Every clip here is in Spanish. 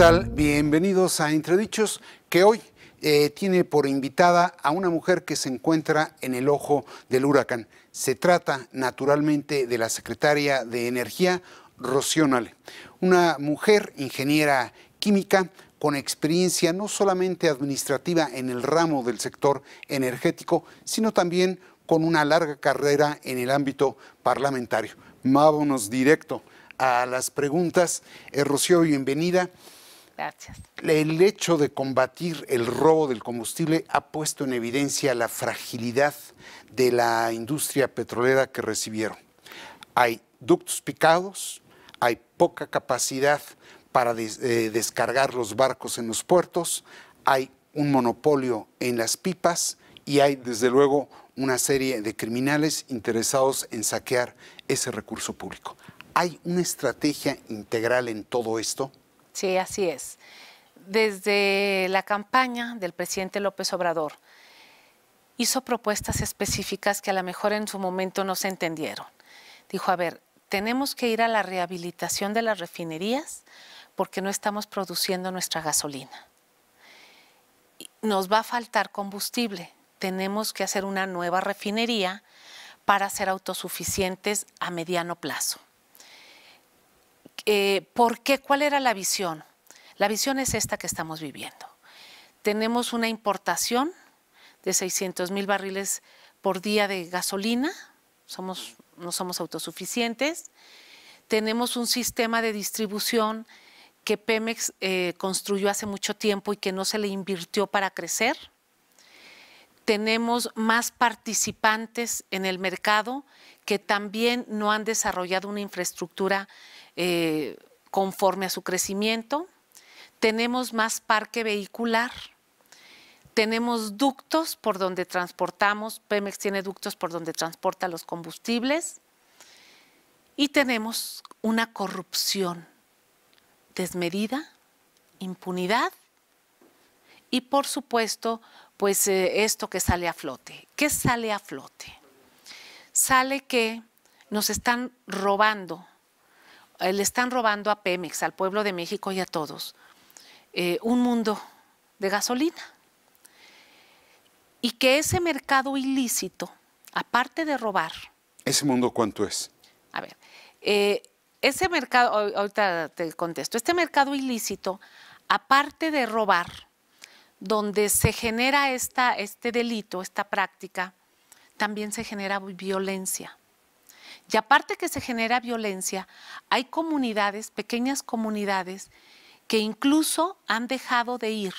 tal? Bienvenidos a Entredichos, que hoy eh, tiene por invitada a una mujer que se encuentra en el ojo del huracán. Se trata naturalmente de la secretaria de Energía, Rocío Nale, una mujer ingeniera química con experiencia no solamente administrativa en el ramo del sector energético, sino también con una larga carrera en el ámbito parlamentario. Vámonos directo a las preguntas. Eh, Rocío, bienvenida. El hecho de combatir el robo del combustible ha puesto en evidencia la fragilidad de la industria petrolera que recibieron. Hay ductos picados, hay poca capacidad para eh, descargar los barcos en los puertos, hay un monopolio en las pipas y hay desde luego una serie de criminales interesados en saquear ese recurso público. ¿Hay una estrategia integral en todo esto? Sí, así es. Desde la campaña del presidente López Obrador, hizo propuestas específicas que a lo mejor en su momento no se entendieron. Dijo, a ver, tenemos que ir a la rehabilitación de las refinerías porque no estamos produciendo nuestra gasolina. Nos va a faltar combustible. Tenemos que hacer una nueva refinería para ser autosuficientes a mediano plazo. Eh, ¿por qué? ¿Cuál era la visión? La visión es esta que estamos viviendo. Tenemos una importación de 600 mil barriles por día de gasolina, no somos autosuficientes. Tenemos un sistema de distribución que Pemex eh, construyó hace mucho tiempo y que no se le invirtió para crecer. Tenemos más participantes en el mercado que también no han desarrollado una infraestructura eh, conforme a su crecimiento, tenemos más parque vehicular, tenemos ductos por donde transportamos, Pemex tiene ductos por donde transporta los combustibles y tenemos una corrupción desmedida, impunidad y por supuesto, pues eh, esto que sale a flote. ¿Qué sale a flote? Sale que nos están robando eh, le están robando a Pemex, al pueblo de México y a todos, eh, un mundo de gasolina. Y que ese mercado ilícito, aparte de robar... ¿Ese mundo cuánto es? A ver, eh, ese mercado, ahorita te contesto, este mercado ilícito, aparte de robar, donde se genera esta, este delito, esta práctica, también se genera violencia. Y aparte que se genera violencia, hay comunidades, pequeñas comunidades, que incluso han dejado de ir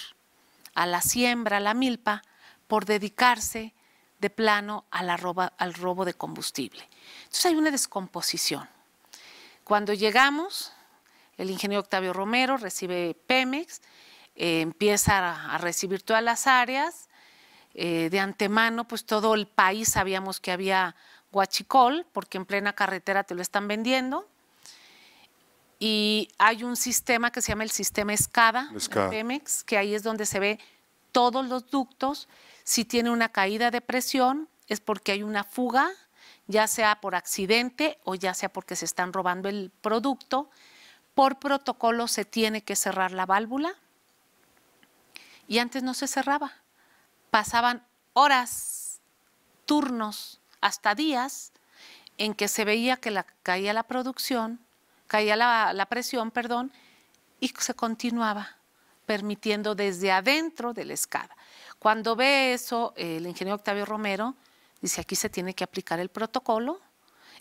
a la siembra, a la milpa, por dedicarse de plano al robo de combustible. Entonces hay una descomposición. Cuando llegamos, el ingeniero Octavio Romero recibe Pemex, eh, empieza a, recibir todas las áreas. Eh, de antemano, pues todo el país sabíamos que había huachicol, porque en plena carretera te lo están vendiendo. Y hay un sistema que se llama el sistema Escada. que ahí es donde se ve todos los ductos. Si tiene una caída de presión, es porque hay una fuga, ya sea por accidente o ya sea porque se están robando el producto. Por protocolo se tiene que cerrar la válvula y antes no se cerraba. Pasaban horas, turnos, hasta días en que se veía que caía la producción, caía la, presión, perdón, y se continuaba permitiendo desde adentro de la escada. Cuando ve eso, el ingeniero Octavio Romero dice, aquí se tiene que aplicar el protocolo,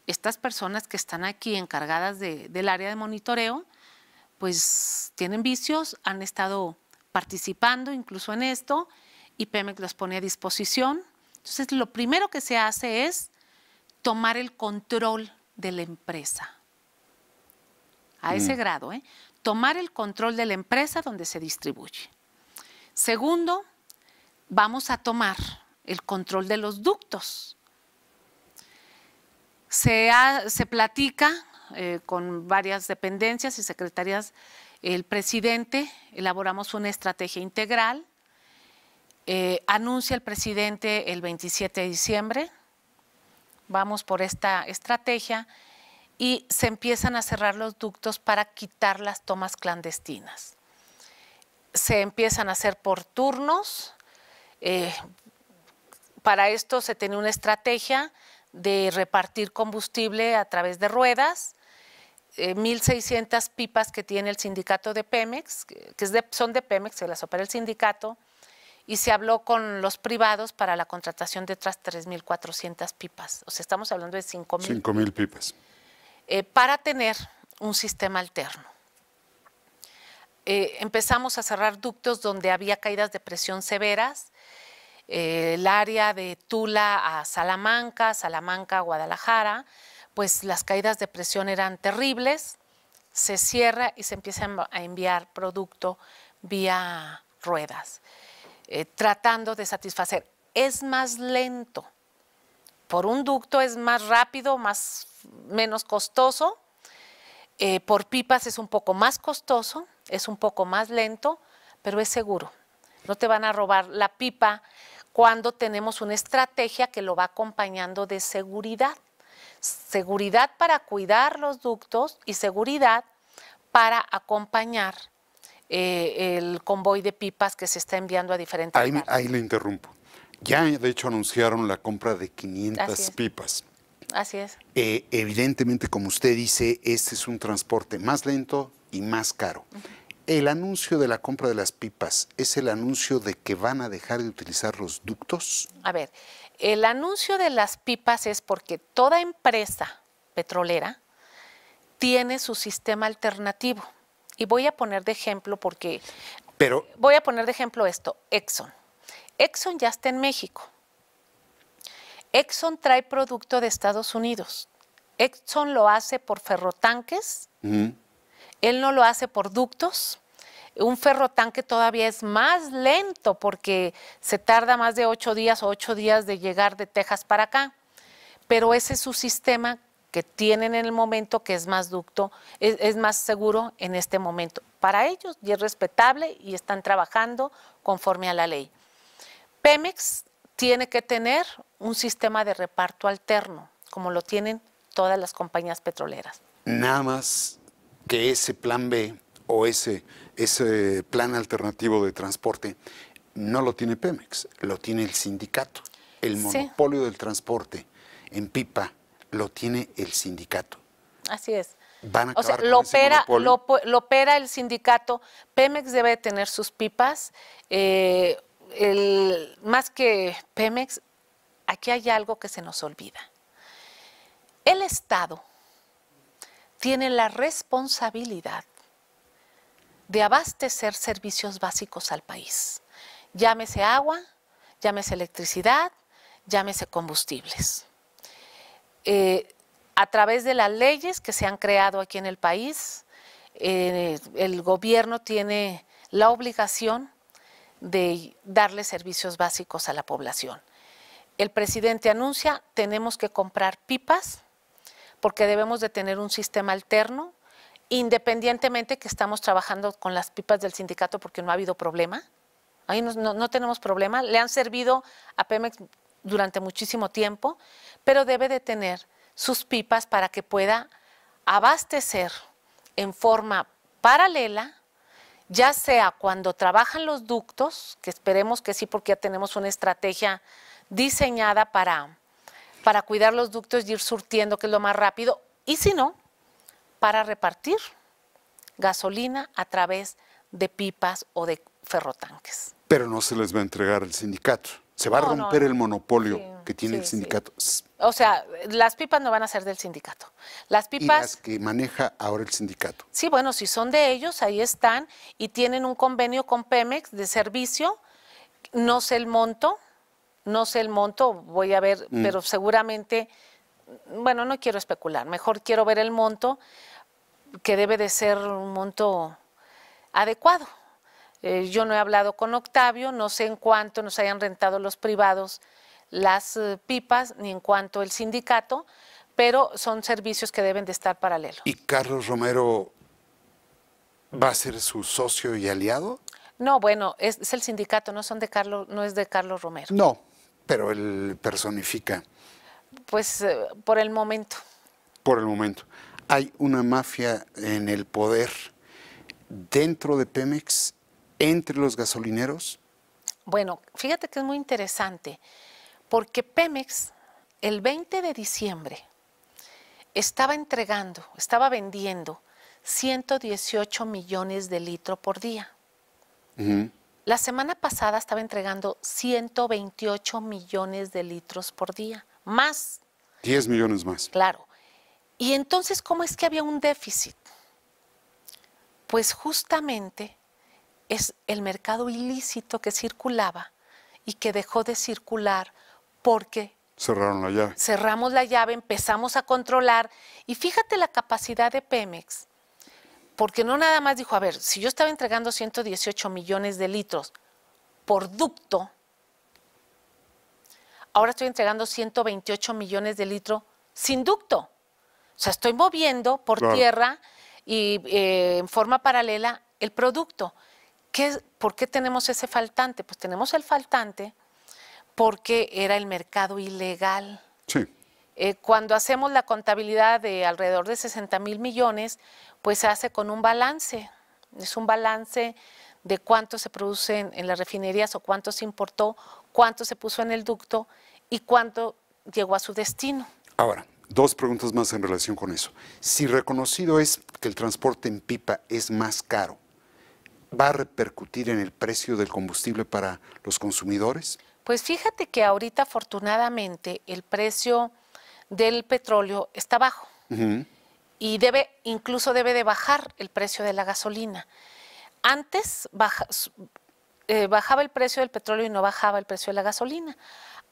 estas personas que están aquí encargadas del área de monitoreo, pues tienen vicios, han estado participando incluso en esto y Pemex los pone a disposición entonces, lo primero que se hace es tomar el control de la empresa. A mm. ese grado, ¿eh? tomar el control de la empresa donde se distribuye. Segundo, vamos a tomar el control de los ductos. Se, platica eh, con varias dependencias y secretarías, el presidente, elaboramos una estrategia integral eh, anuncia el presidente el 27 de diciembre, vamos por esta estrategia y se empiezan a cerrar los ductos para quitar las tomas clandestinas. Se empiezan a hacer por turnos. Eh, para esto se tenía una estrategia de repartir combustible a través de ruedas. 1.600 eh, pipas que tiene el sindicato de Pemex, que son de Pemex, se las opera el sindicato, y se habló con los privados para la contratación de otras 3.400 pipas. O sea, estamos hablando de 5.000. 5.000 pipas. Eh, para tener un sistema alterno. Eh, empezamos a cerrar ductos donde había caídas de presión severas. Eh, el área de Tula a Salamanca, Salamanca a Guadalajara, pues las caídas de presión eran terribles. Se cierra y se empieza a enviar producto vía ruedas. Eh, tratando de satisfacer. Es más lento. Por un ducto es más rápido, más, menos costoso. Eh, por pipas es un poco más costoso, es un poco más lento, pero es seguro. No te van a robar la pipa cuando tenemos una estrategia que lo va acompañando de seguridad. Seguridad para cuidar los ductos y seguridad para acompañar eh, el convoy de pipas que se está enviando a diferentes ahí, Ahí le interrumpo. Ya de hecho anunciaron la compra de 500 pipas. Así es. Eh, evidentemente, como usted dice, este es un transporte más lento y más caro. El anuncio de la compra de las pipas es el anuncio de que van a dejar de utilizar los ductos. A ver, el anuncio de las pipas es porque toda empresa petrolera tiene su sistema alternativo. Y voy a poner de ejemplo porque... Voy a poner de ejemplo esto, Exxon. Exxon ya está en México. Exxon trae producto de Estados Unidos. Exxon lo hace por ferrotanques. Él no lo hace por ductos. Un ferrotanque todavía es más lento porque se tarda más de ocho días o ocho días de llegar de Texas para acá. Pero ese es su sistema que tienen en el momento que es más ducto, es, más seguro en este momento para ellos y es respetable y están trabajando conforme a la ley. Pemex tiene que tener un sistema de reparto alterno, como lo tienen todas las compañías petroleras. Nada más que ese plan B o ese, plan alternativo de transporte no lo tiene Pemex, lo tiene el sindicato, el monopolio del transporte en pipa lo tiene el sindicato. Así es. Van a o sea, lo opera, lo, opera el sindicato. Pemex debe tener sus pipas. Eh, el, más que Pemex, aquí hay algo que se nos olvida. El Estado tiene la responsabilidad de abastecer servicios básicos al país. Llámese agua, llámese electricidad, llámese combustibles. Eh, a través de las leyes que se han creado aquí en el país, eh, el gobierno tiene la obligación de darle servicios básicos a la población. El presidente anuncia, tenemos que comprar pipas porque debemos de tener un sistema alterno, independientemente que estamos trabajando con las pipas del sindicato porque no ha habido problema. Ahí no, no tenemos problema. Le han servido a Pemex durante muchísimo tiempo pero debe de tener sus pipas para que pueda abastecer en forma paralela, ya sea cuando trabajan los ductos, que esperemos que sí, porque ya tenemos una estrategia diseñada para, para cuidar los ductos y ir surtiendo, que es lo más rápido, y si no, para repartir gasolina a través de pipas o de ferrotanques. Pero no se les va a entregar el sindicato. Se va a romper el monopolio que tiene el sindicato. O sea, las pipas no van a ser del sindicato. Las pipas... que maneja ahora el sindicato. Sí, bueno, si son de ellos, ahí están y tienen un convenio con Pemex de servicio. No sé el monto, no sé el monto, voy a ver, mm. pero seguramente, bueno, no quiero especular, mejor quiero ver el monto, que debe de ser un monto adecuado. Eh, yo no he hablado con Octavio, no sé en cuánto nos hayan rentado los privados las eh, pipas, ni en cuánto el sindicato, pero son servicios que deben de estar paralelos. ¿Y Carlos Romero va a ser su socio y aliado? No, bueno, es, el sindicato, no son de Carlos, no es de Carlos Romero. No, pero él personifica. Pues eh, por el momento. Por el momento. Hay una mafia en el poder dentro de Pemex entre los gasolineros? Bueno, fíjate que es muy interesante, porque Pemex el 20 de diciembre estaba entregando, estaba vendiendo 118 millones de litros por día. La semana pasada estaba entregando 128 millones de litros por día, más. 10 millones más. Claro. Y entonces, ¿cómo es que había un déficit? Pues justamente es el mercado ilícito que circulaba y que dejó de circular porque... Cerraron la llave. Cerramos la llave, empezamos a controlar y fíjate la capacidad de Pemex, porque no nada más dijo, a ver, si yo estaba entregando 118 millones de litros por ducto, ahora estoy entregando 128 millones de litros sin ducto. O sea, estoy moviendo por tierra y eh, en forma paralela el producto. ¿Por qué tenemos ese faltante? Pues tenemos el faltante porque era el mercado ilegal. Sí. Eh, cuando hacemos la contabilidad de alrededor de 60 mil millones, pues se hace con un balance. Es un balance de cuánto se produce en las refinerías o cuánto se importó, cuánto se puso en el ducto y cuánto llegó a su destino. Ahora, dos preguntas más en relación con eso. Si reconocido es que el transporte en pipa es más caro, va a repercutir en el precio del combustible para los consumidores? Pues fíjate que ahorita afortunadamente el precio del petróleo está bajo y debe incluso debe de bajar el precio de la gasolina. Antes eh, bajaba el precio del petróleo y no bajaba el precio de la gasolina.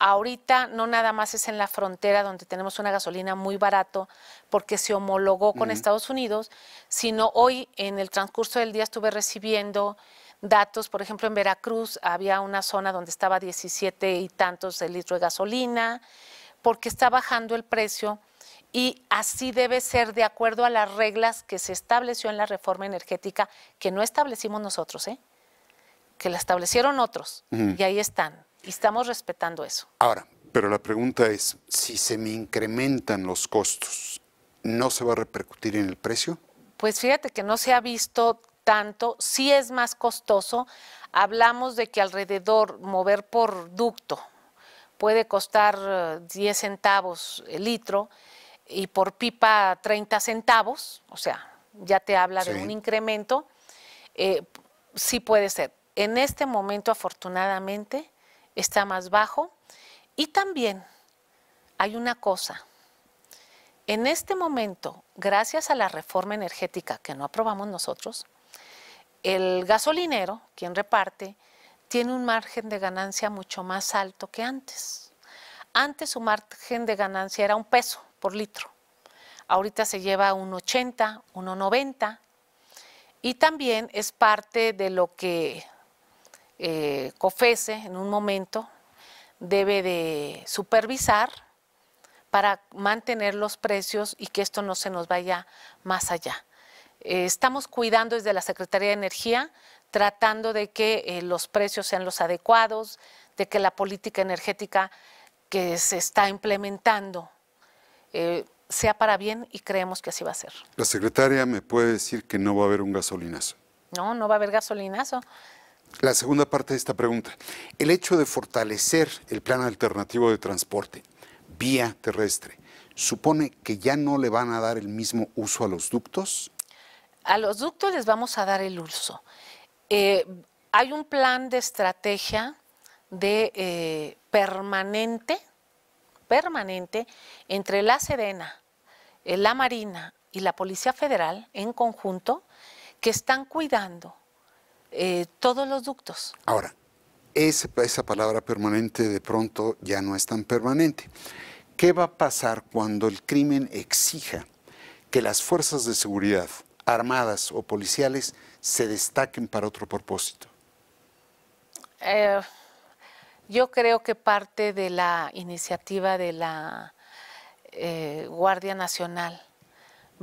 Ahorita no nada más es en la frontera donde tenemos una gasolina muy barato porque se homologó con Estados Unidos, sino hoy en el transcurso del día estuve recibiendo datos, por ejemplo en Veracruz había una zona donde estaba 17 y tantos de litro de gasolina, porque está bajando el precio y así debe ser de acuerdo a las reglas que se estableció en la reforma energética, que no establecimos nosotros, ¿eh? que la establecieron otros y ahí están. Y estamos respetando eso. Ahora, pero la pregunta es, si se me incrementan los costos, ¿no se va a repercutir en el precio? Pues fíjate que no se ha visto tanto, sí es más costoso. Hablamos de que alrededor mover por ducto puede costar 10 eh, centavos el litro y por pipa 30 centavos, o sea, ya te habla de un incremento, eh, sí puede ser. En este momento, afortunadamente, está más bajo. Y también hay una cosa. En este momento, gracias a la reforma energética que no aprobamos nosotros, el gasolinero, quien reparte, tiene un margen de ganancia mucho más alto que antes. Antes su margen de ganancia era un peso por litro. Ahorita se lleva un 80, 1,90 y también es parte de lo que eh, COFESE en un momento debe de supervisar para mantener los precios y que esto no se nos vaya más allá. Eh, estamos cuidando desde la Secretaría de Energía, tratando de que eh, los precios sean los adecuados, de que la política energética que se está implementando sea para bien y creemos que así va a ser. La secretaria me puede decir que no va a haber un gasolinazo. No, no va a haber gasolinazo la segunda parte de esta pregunta. El hecho de fortalecer el plan alternativo de transporte vía terrestre, ¿supone que ya no le van a dar el mismo uso a los ductos? A los ductos les vamos a dar el uso. Eh, hay un plan de estrategia de eh, permanente, permanente entre la Sedena, eh, la Marina y la Policía Federal en conjunto que están cuidando eh, todos los ductos. Ahora, esa, palabra permanente de pronto ya no es tan permanente. ¿Qué va a pasar cuando el crimen exija que las fuerzas de seguridad, armadas o policiales, se destaquen para otro propósito? Eh, yo creo que parte de la iniciativa de la eh, Guardia Nacional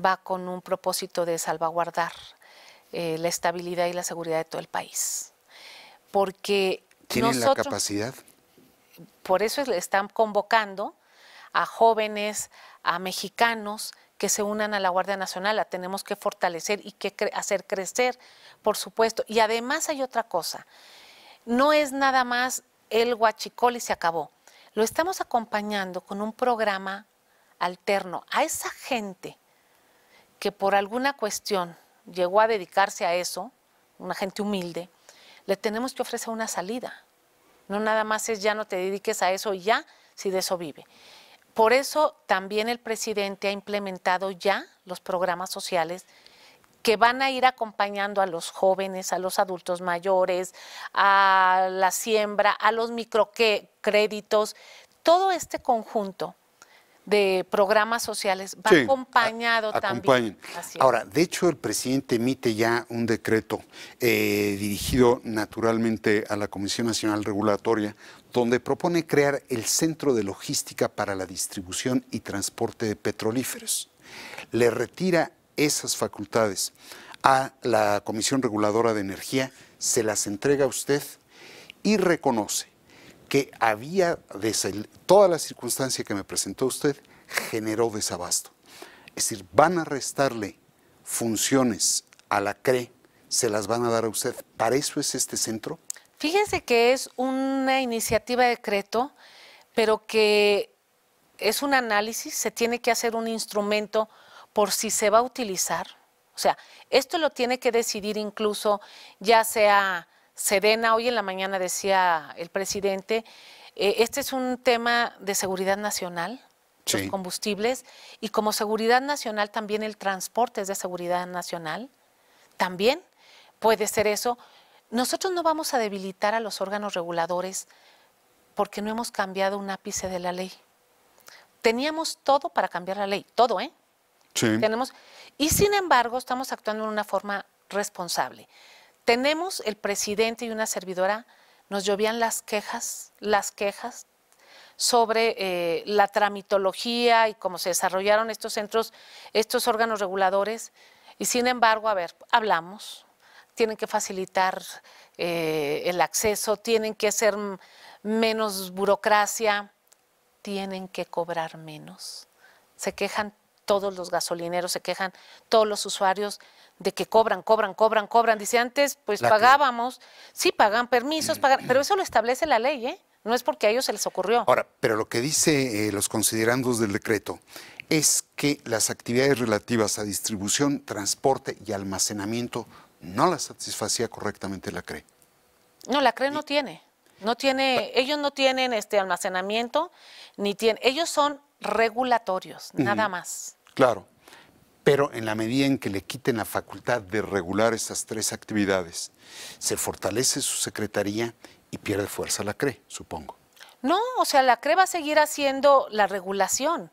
va con un propósito de salvaguardar eh, la estabilidad y la seguridad de todo el país. Porque ¿Tienen la capacidad? Por eso están convocando a jóvenes, a mexicanos que se unan a la Guardia Nacional. La tenemos que fortalecer y que hacer crecer, por supuesto. Y además hay otra cosa. No es nada más el guachicol y se acabó. Lo estamos acompañando con un programa alterno a esa gente que por alguna cuestión llegó a dedicarse a eso, una gente humilde, le tenemos que ofrecer una salida. No nada más es ya no te dediques a eso y ya, si de eso vive. Por eso también el presidente ha implementado ya los programas sociales que van a ir acompañando a los jóvenes, a los adultos mayores, a la siembra, a los microcréditos, todo este conjunto de programas sociales va acompañado también. Ahora, de hecho, el presidente emite ya un decreto eh, dirigido naturalmente a la Comisión Nacional Regulatoria, donde propone crear el Centro de Logística para la Distribución y Transporte de Petrolíferos. Le retira esas facultades a la Comisión Reguladora de Energía, se las entrega a usted y reconoce que había, desde toda la circunstancia que me presentó usted, generó desabasto. Es decir, van a restarle funciones a la CRE, se las van a dar a usted. ¿Para eso es este centro? Fíjense que es una iniciativa de decreto, pero que es un análisis, se tiene que hacer un instrumento por si se va a utilizar. O sea, esto lo tiene que decidir incluso ya sea Sedena, hoy en la mañana decía el presidente, eh, este es un tema de seguridad nacional, los combustibles, y como seguridad nacional también el transporte es de seguridad nacional, también puede ser eso. Nosotros no vamos a debilitar a los órganos reguladores porque no hemos cambiado un ápice de la ley. Teníamos todo para cambiar la ley, todo, ¿eh? Sí. Tenemos, y sin embargo, estamos actuando de una forma responsable tenemos el presidente y una servidora, nos llovían las quejas, las quejas sobre eh, la tramitología y cómo se desarrollaron estos centros, estos órganos reguladores. Y sin embargo, a ver, hablamos, tienen que facilitar eh, el acceso, tienen que hacer menos burocracia, tienen que cobrar menos. Se quejan todos los gasolineros, se quejan todos los usuarios, de que cobran, cobran, cobran, cobran. Dice antes, pues pagábamos, sí, pagan permisos, mm. pero eso lo establece la ley, ¿eh? No es porque a ellos se les ocurrió. Ahora, pero lo que dice eh, los considerandos del decreto es que las actividades relativas a distribución, transporte y almacenamiento no las satisfacía correctamente la CRE. No, la CRE no tiene. No tiene, ellos no tienen este almacenamiento, ni tienen, ellos son regulatorios, nada más. Claro pero en la medida en que le quiten la facultad de regular esas tres actividades, se fortalece su secretaría y pierde fuerza la CRE, supongo. No, o sea, la CRE va a seguir haciendo la regulación.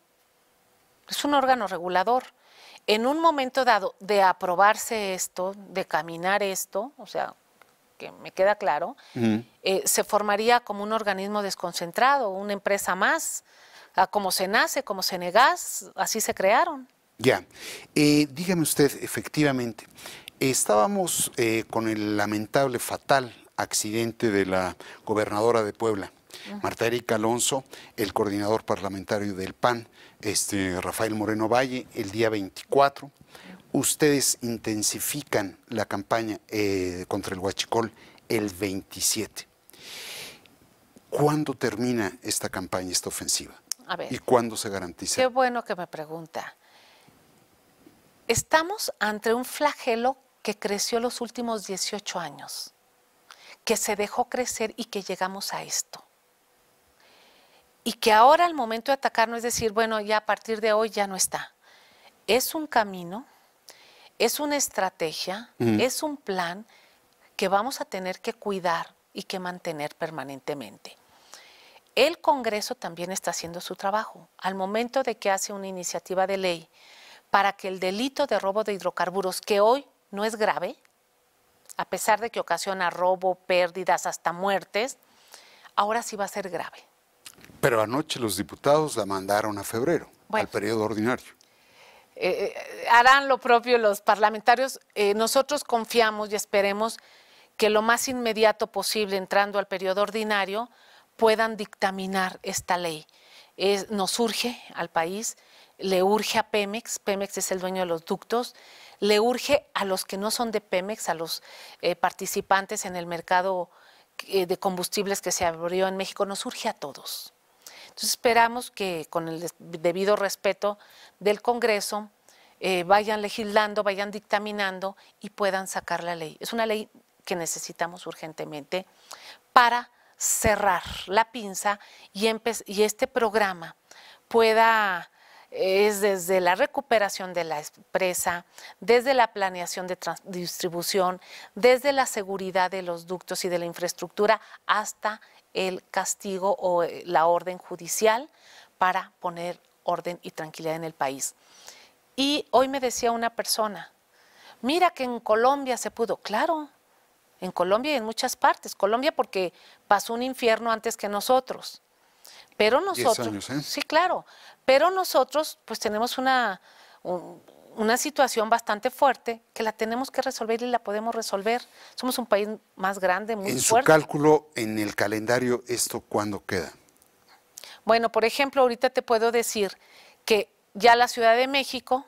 Es un órgano regulador. En un momento dado de aprobarse esto, de caminar esto, o sea, que me queda claro, eh, se formaría como un organismo desconcentrado, una empresa más, como se nace, como se así se crearon. Ya. Eh, dígame usted, efectivamente, estábamos eh, con el lamentable, fatal accidente de la gobernadora de Puebla. Marta Erika Alonso, el coordinador parlamentario del PAN, este, Rafael Moreno Valle, el día 24. Ustedes intensifican la campaña eh, contra el huachicol el 27. ¿Cuándo termina esta campaña, esta ofensiva? A ver, ¿Y cuándo se garantiza? Qué bueno que me pregunta. Estamos ante un flagelo que creció los últimos 18 años, que se dejó crecer y que llegamos a esto. Y que ahora al momento de atacar no es decir, bueno, ya a partir de hoy ya no está. Es un camino, es una estrategia, es un plan que vamos a tener que cuidar y que mantener permanentemente. El Congreso también está haciendo su trabajo. Al momento de que hace una iniciativa de ley, para que el delito de robo de hidrocarburos, que hoy no es grave, a pesar de que ocasiona robo, pérdidas, hasta muertes, ahora sí va a ser grave. Pero anoche los diputados la mandaron a febrero, al periodo ordinario. Eh, eh, harán lo propio los parlamentarios. Eh, nosotros confiamos y esperemos que lo más inmediato posible, entrando al periodo ordinario, puedan dictaminar esta ley. nos surge al país le urge a Pemex, Pemex es el dueño de los ductos, le urge a los que no son de Pemex, a los eh, participantes en el mercado eh, de combustibles que se abrió en México, nos urge a todos. Entonces esperamos que con el debido respeto del Congreso eh, vayan legislando, vayan dictaminando y puedan sacar la ley. Es una ley que necesitamos urgentemente para cerrar la pinza y este programa pueda es desde la recuperación de la empresa, desde la planeación de distribución, desde la seguridad de los ductos y de la infraestructura hasta el castigo o eh, la orden judicial para poner orden y tranquilidad en el país. Y hoy me decía una persona, mira que en Colombia se pudo, claro, en Colombia y en muchas partes, Colombia porque pasó un infierno antes que nosotros. Pero nosotros, ¿eh? sí, claro, pero nosotros pues tenemos una, una situación bastante fuerte que la tenemos que resolver y la podemos resolver. Somos un país más grande, muy fuerte. En su cálculo, en el calendario, ¿esto cuándo queda? Bueno, por ejemplo, ahorita te puedo decir que ya la Ciudad de México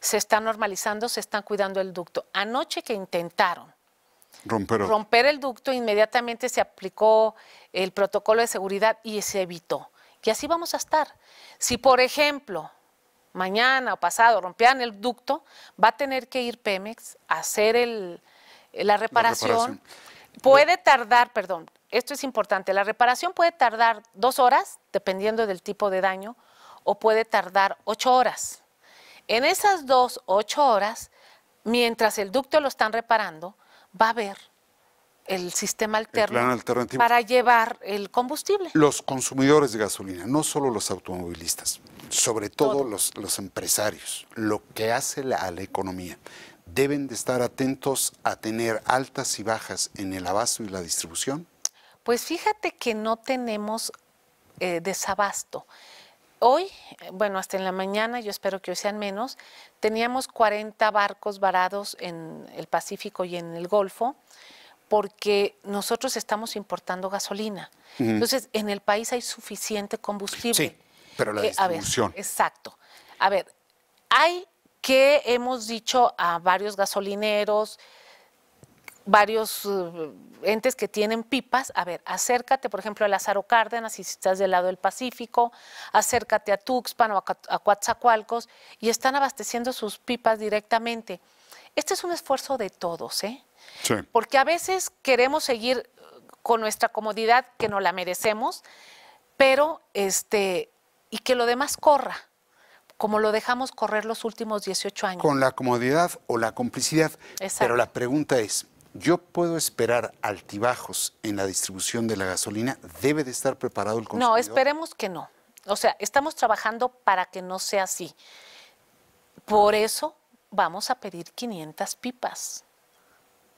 se está normalizando, se están cuidando el ducto. Anoche que intentaron romper, el ducto, inmediatamente se aplicó el protocolo de seguridad y se evitó. Y así vamos a estar. Si, por ejemplo, mañana o pasado rompían el ducto, va a tener que ir Pemex a hacer la, reparación. Puede tardar, perdón, esto es importante, la reparación puede tardar dos horas, dependiendo del tipo de daño, o puede tardar ocho horas. En esas dos, ocho horas, mientras el ducto lo están reparando, va a haber el sistema alternativo. para llevar el combustible. Los consumidores de gasolina, no solo los automovilistas, sobre todo, Los, empresarios, lo que hace a la economía, deben de estar atentos a tener altas y bajas en el abasto y la distribución. Pues fíjate que no tenemos eh, desabasto hoy, eh, bueno, hasta en la mañana, yo espero que hoy sean menos, teníamos 40 barcos varados en el Pacífico y en el Golfo porque nosotros estamos importando gasolina. Entonces, en el país hay suficiente combustible. Sí, pero la eh, distribución. exacto. A ver, hay que hemos dicho a varios gasolineros, varios eh, entes que tienen pipas. A ver, acércate, por ejemplo, a Lázaro Cárdenas, si estás del lado del Pacífico, acércate a Tuxpan o a Coatzacoalcos, y están abasteciendo sus pipas directamente. Este es un esfuerzo de todos, ¿eh? Sí. Porque a veces queremos seguir con nuestra comodidad, que no la merecemos, pero este, y que lo demás corra como lo dejamos correr los últimos 18 años. Con la comodidad o la complicidad. Pero la pregunta es, yo puedo esperar altibajos en la distribución de la gasolina, debe de estar preparado el consumidor. No, esperemos que no. O sea, estamos trabajando para que no sea así. Por ah. eso vamos a pedir 500 pipas.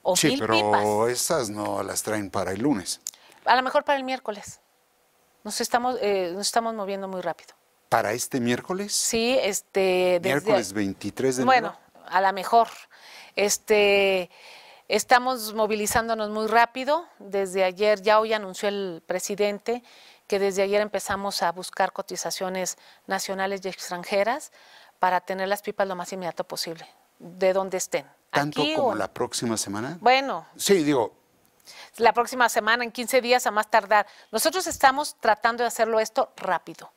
O sí, pero esas no las traen para el lunes. A lo mejor para el miércoles. Nos estamos, eh, nos estamos moviendo muy rápido. ¿Para este miércoles? Sí, este... miércoles 23 de Bueno, a lo mejor. Este... Estamos movilizándonos muy rápido. Desde ayer, ya hoy anunció el presidente que desde ayer empezamos a buscar cotizaciones nacionales y extranjeras para tener las pipas lo más inmediato posible, de donde estén. ¿Tanto como la próxima semana? Bueno. Sí, digo. La próxima semana, en 15 días a más tardar. Nosotros estamos tratando de hacerlo esto rápido.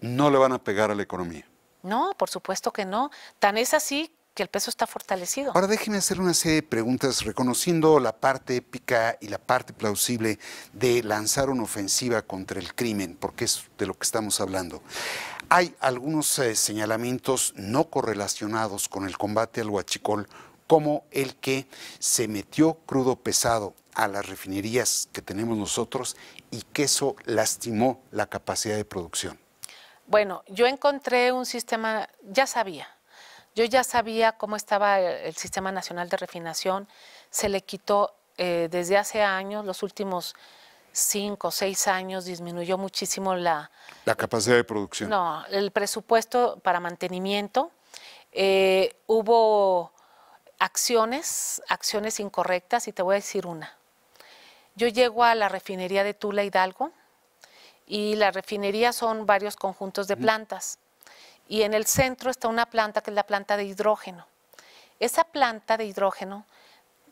No le van a pegar a la economía. No, por supuesto que no. Tan es así que el peso está fortalecido. Ahora déjenme hacer una serie de preguntas reconociendo la parte épica y la parte plausible de lanzar una ofensiva contra el crimen, porque es de lo que estamos hablando. Hay algunos eh, señalamientos no correlacionados con el combate al huachicol, como el que se metió crudo pesado a las refinerías que tenemos nosotros y que eso lastimó la capacidad de producción. Bueno, yo encontré un sistema, ya sabía, yo ya sabía cómo estaba el, Sistema Nacional de Refinación, se le quitó eh, desde hace años, los últimos cinco, o seis años, disminuyó muchísimo la... La capacidad de producción. No, el presupuesto para mantenimiento. Eh, hubo acciones, acciones incorrectas, y te voy a decir una. Yo llego a la refinería de Tula Hidalgo y la refinería son varios conjuntos de plantas y en el centro está una planta que es la planta de hidrógeno. Esa planta de hidrógeno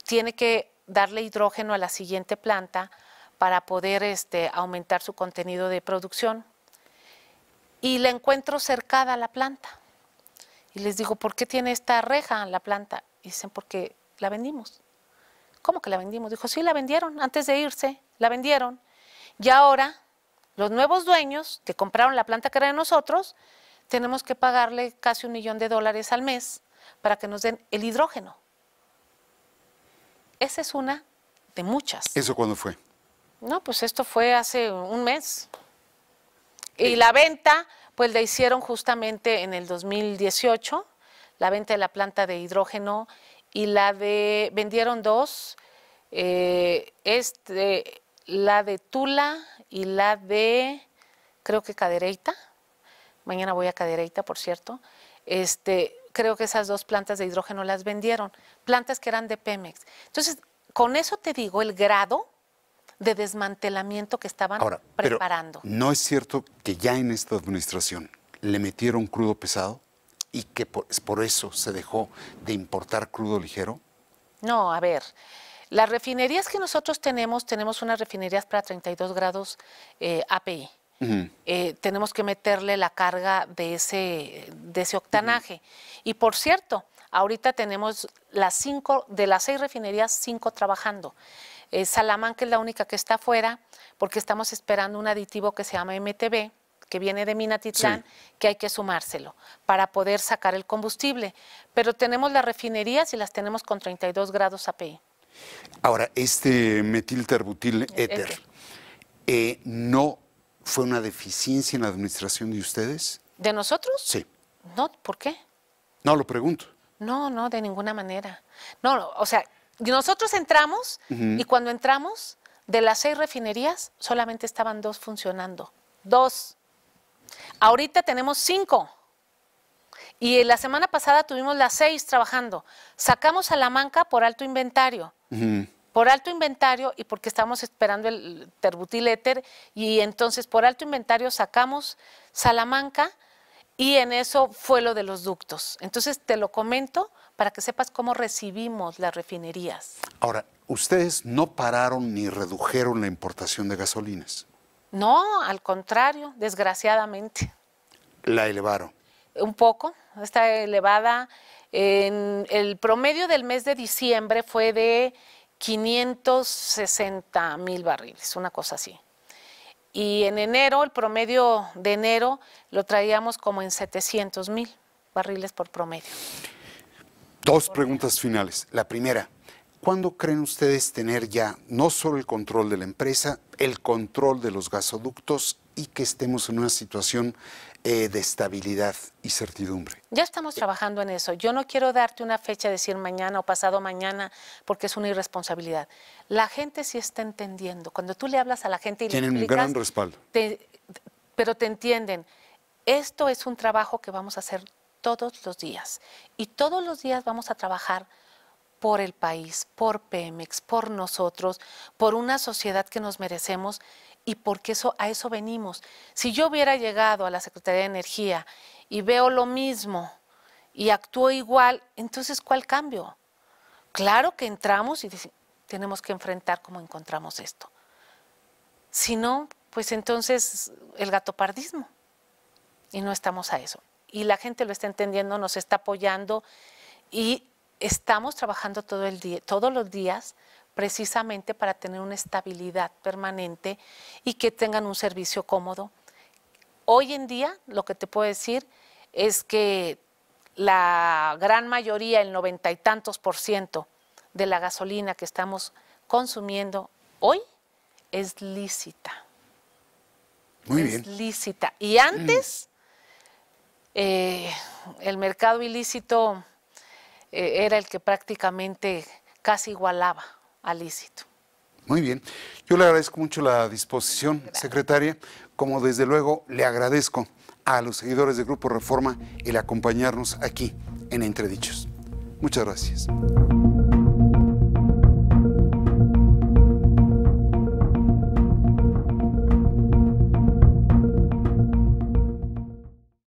tiene que darle hidrógeno a la siguiente planta para poder este, aumentar su contenido de producción. Y la encuentro cercada a la planta. Y les digo, ¿por qué tiene esta reja la planta? Y dicen, porque la vendimos. ¿Cómo que la vendimos? Dijo, sí, la vendieron antes de irse, la vendieron. Y ahora los nuevos dueños que compraron la planta que era de nosotros tenemos que pagarle casi un millón de dólares al mes para que nos den el hidrógeno. Esa es una de muchas. ¿Eso cuándo fue? No, pues esto fue hace un mes. Y eh. la venta, pues la hicieron justamente en el 2018, la venta de la planta de hidrógeno y la de, vendieron dos, eh, este, la de Tula y la de, creo que Cadereyta mañana voy a Cadereyta, por cierto, este, creo que esas dos plantas de hidrógeno las vendieron, plantas que eran de Pemex. Entonces, con eso te digo el grado de desmantelamiento que estaban Ahora, preparando. Pero no es cierto que ya en esta administración le metieron crudo pesado y que por, eso se dejó de importar crudo ligero. No, a ver. Las refinerías que nosotros tenemos, tenemos unas refinerías para 32 grados eh, API. Eh, tenemos que meterle la carga de ese, ese octanaje. Y por cierto, ahorita tenemos las cinco, de las seis refinerías, cinco trabajando. Eh, Salamanca es la única que está afuera, porque estamos esperando un aditivo que se llama MTB, que viene de Minatitlán, que hay que sumárselo para poder sacar el combustible. Pero tenemos las refinerías y las tenemos con 32 grados API. Ahora, este metilterbutil éter eh, no fue una deficiencia en la administración de ustedes? ¿De nosotros? Sí. No, ¿por qué? No, lo pregunto. No, no, de ninguna manera. No, o sea, nosotros entramos y cuando entramos, de las seis refinerías, solamente estaban dos funcionando. Dos. Ahorita tenemos cinco. Y la semana pasada tuvimos las seis trabajando. Sacamos a la manca por alto inventario por alto inventario y porque estamos esperando el terbutil éter y entonces por alto inventario sacamos Salamanca y en eso fue lo de los ductos. Entonces te lo comento para que sepas cómo recibimos las refinerías. Ahora, ustedes no pararon ni redujeron la importación de gasolinas. No, al contrario, desgraciadamente. La elevaron. Un poco, está elevada. En el promedio del mes de diciembre fue de 560 mil barriles, una cosa así. Y en enero, el promedio de enero, lo traíamos como en 700 mil barriles por promedio. Dos preguntas finales. La primera, ¿Cuándo creen ustedes tener ya no solo el control de la empresa, el control de los gasoductos y que estemos en una situación eh, de estabilidad y certidumbre? Ya estamos trabajando en eso. Yo no quiero darte una fecha, decir mañana o pasado mañana, porque es una irresponsabilidad. La gente sí está entendiendo. Cuando tú le hablas a la gente y Tienen le explicas, un gran respaldo. pero te entienden. Esto es un trabajo que vamos a hacer todos los días. Y todos los días vamos a trabajar por el país, por Pemex, por nosotros, por una sociedad que nos merecemos y porque eso, a eso venimos. Si yo hubiera llegado a la Secretaría de Energía y veo lo mismo y actúo igual, entonces ¿cuál cambio? Claro que entramos y tenemos que enfrentar cómo encontramos esto. Si no, pues entonces el gatopardismo. Y no estamos a eso. Y la gente lo está entendiendo, nos está apoyando y Estamos trabajando todo el día, todos los días precisamente para tener una estabilidad permanente y que tengan un servicio cómodo. Hoy en día lo que te puedo decir es que la gran mayoría, el noventa y tantos por ciento de la gasolina que estamos consumiendo hoy es lícita. Muy es lícita. Y mm. antes, eh, el mercado ilícito eh, era el que prácticamente casi igualaba al lícito. Muy bien. Yo le agradezco mucho la disposición, secretaria, como desde luego le agradezco a los seguidores de Grupo Reforma el acompañarnos aquí en Entredichos. Muchas gracias.